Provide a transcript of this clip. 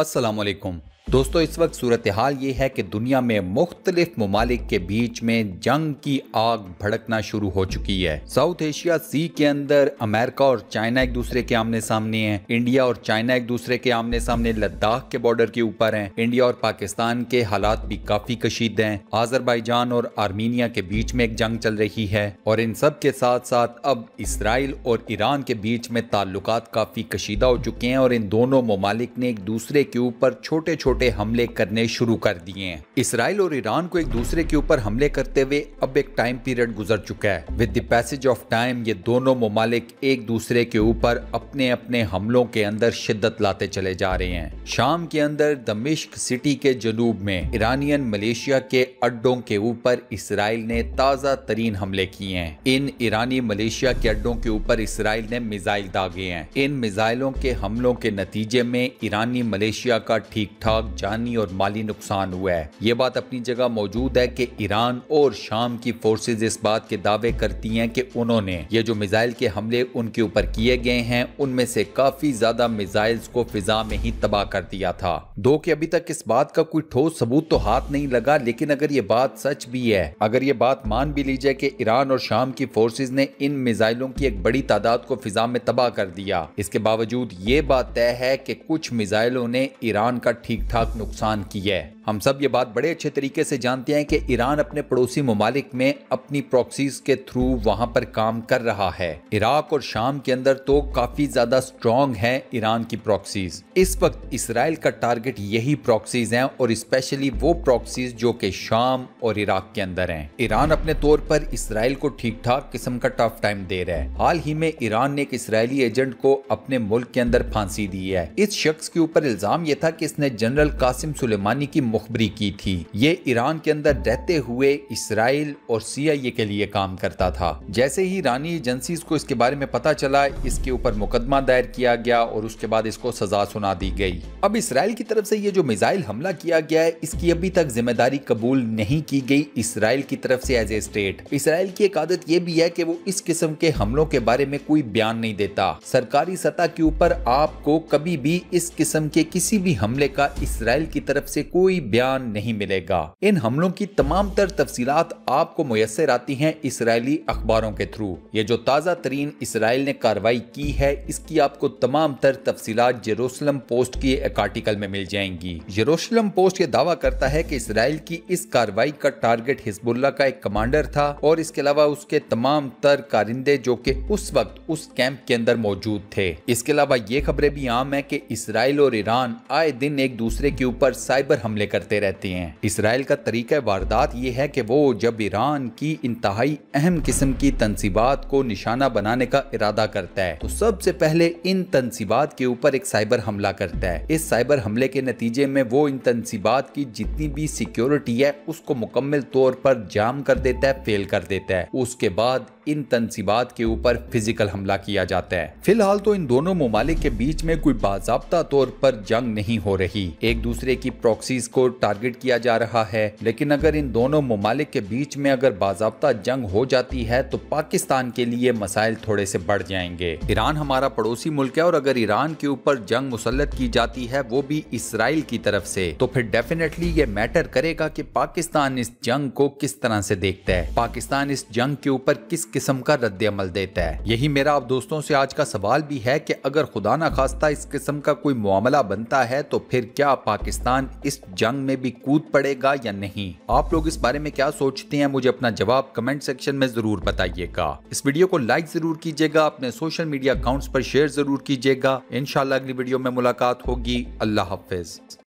असलकम दोस्तों इस वक्त सूरत हाल ये है कि दुनिया में मुख्तलिफ ममालिक के बीच में जंग की आग भड़कना शुरू हो चुकी है साउथ एशिया सी के अंदर अमेरिका और चाइना एक दूसरे के आमने सामने हैं इंडिया और चाइना एक दूसरे के आमने सामने लद्दाख के बॉर्डर के ऊपर हैं इंडिया और पाकिस्तान के हालात भी काफी कशीद हैं आजरबाईजान और आर्मीनिया के बीच में एक जंग चल रही है और इन सब के साथ साथ अब इसराइल और ईरान के बीच में ताल्लुक काफ़ी कशीदा हो चुके हैं और इन दोनों ममालिक ने एक दूसरे के ऊपर छोटे छोटे छोटे हमले करने शुरू कर दिए हैं इसराइल और ईरान को एक दूसरे के ऊपर हमले करते हुए अब एक टाइम पीरियड गुजर चुका है with the passage of time ये दोनों ममालिक एक दूसरे के ऊपर अपने अपने हमलों के अंदर शिद्दत लाते चले जा रहे हैं शाम के अंदर दमिश्क सिटी के जनूब में ईरानियन मलेशिया के अड्डों के ऊपर इसराइल ने ताज़ा तरीन हमले किए हैं इन ईरानी मलेशिया के अड्डों के ऊपर इसराइल ने मिजाइल दागे हैं इन मिजाइलों के हमलों के नतीजे में ईरानी मलेशिया का ठीक ठाक जानी और माली नुकसान हुआ है ये बात अपनी जगह मौजूद है कि ईरान और शाम की फोर्सेज इस बात के दावे करती हैं कि उन्होंने ये जो मिसाइल के हमले उनके ऊपर किए गए हैं उनमें से काफी ज्यादा मिसाइल्स को फिजा में ही तबाह कर दिया था दो के अभी तक इस बात का कोई ठोस सबूत तो हाथ नहीं लगा लेकिन अगर ये बात सच भी है अगर ये बात मान भी लीजिए कि ईरान और शाम की फोर्सेज ने इन मिसाइलों की एक बड़ी तादाद को फिजा में तबाह कर दिया इसके बावजूद ये बात तय है कि कुछ मिसाइलों ने ईरान का ठीक ठाक ठीक ठाक नुकसान किया है हम सब ये बात बड़े अच्छे तरीके से जानते हैं कि ईरान अपने पड़ोसी ममालिक में अपनी प्रॉक्सीज के थ्रू वहाँ पर काम कर रहा है इराक और शाम के अंदर तो काफी ज्यादा स्ट्रॉन्ग है ईरान की प्रॉक्सीज इस वक्त इसराइल का टारगेट यही प्रॉक्सीज हैं और स्पेशली वो प्रॉक्सीज जो कि शाम और इराक के अंदर हैं ईरान अपने तौर पर इसराइल को ठीक ठाक किस्म का टफ टाइम दे रहा है हाल ही में ईरान ने एक इसराइली एजेंट को अपने मुल्क के अंदर फांसी दी है इस शख्स के ऊपर इल्जाम ये था की इसने जनरल कासिम सुलेमानी की मुखबरी की थी ये ईरान के अंदर रहते हुए इसराइल और सीआईए के लिए काम करता था जैसे ही ईरानी एजेंसी को इसके बारे में पता चला इसके ऊपर मुकदमा दायर किया गया और उसके बाद इसको सजा सुना दी गई अब इसराइल की तरफ से ये जो मिसाइल हमला किया गया है इसकी अभी तक जिम्मेदारी कबूल नहीं की गई इसराइल की तरफ से एज ए स्टेट इसराइल की एक आदत ये भी है कि वो इस किस्म के हमलों के बारे में कोई बयान नहीं देता सरकारी सतह के ऊपर आपको कभी भी इस किस्म के किसी भी हमले का इसराइल की तरफ से कोई बयान नहीं मिलेगा इन हमलों की तमाम तर तफसीलात आपको मुयसर आती हैं इसराइली अखबारों के थ्रू ये जो ताज़ा तरीन इसराइल ने कार्रवाई की है इसकी आपको तमाम तर तफसीलात जेरोसलम पोस्ट की एक आर्टिकल में मिल जाएंगी जेरोसलम पोस्ट ये दावा करता है की इसराइल की इस कार्रवाई का टारगेट हिजबुल्ला का एक कमांडर था और इसके अलावा उसके तमाम तर कारिंदे जो की उस वक्त उस कैंप के अंदर मौजूद थे इसके अलावा ये खबरें भी आम है की इसराइल और ईरान आए दिन एक दूसरे के ऊपर साइबर हमले कर करते रहते हैं इसराइल का तरीका वारदात ये है कि वो जब ईरान की इंतहाई अहम किस्म की तनसीबात को निशाना बनाने का इरादा करता है तो सबसे पहले इन तनसीबात के ऊपर एक साइबर हमला करता है इस साइबर हमले के नतीजे में वो इन तनसीबात की जितनी भी सिक्योरिटी है उसको मुकम्मल तौर पर जाम कर देता है फेल कर देता है उसके बाद इन तनसीबात के ऊपर फिजिकल हमला किया जाता है फिलहाल तो इन दोनों ममालिक के बीच में कोई बाबा तौर पर जंग नहीं हो रही एक दूसरे की प्रोक्सीज को टारगेट किया जा रहा है लेकिन अगर इन दोनों ममालिक के बीच में अगर बाबा जंग हो जाती है तो पाकिस्तान के लिए मसाइल थोड़े से बढ़ जाएंगे ईरान हमारा पड़ोसी मुल्क है और अगर ईरान के ऊपर जंग मुसलत की जाती है वो भी इसराइल की तरफ से तो फिर डेफिनेटली ये मैटर करेगा कि पाकिस्तान इस जंग को किस तरह से देखता है पाकिस्तान इस जंग के ऊपर किस किस्म का रद्द अमल देता है यही मेरा आप दोस्तों से आज का सवाल भी है की अगर खुदा ना खास्ता इस किस्म का कोई मामला बनता है तो फिर क्या पाकिस्तान इस जंग जंग में भी कूद पड़ेगा या नहीं आप लोग इस बारे में क्या सोचते हैं मुझे अपना जवाब कमेंट सेक्शन में जरूर बताइएगा इस वीडियो को लाइक जरूर कीजिएगा अपने सोशल मीडिया अकाउंट्स पर शेयर जरूर कीजिएगा इनशाला अगली वीडियो में मुलाकात होगी अल्लाह हाफिज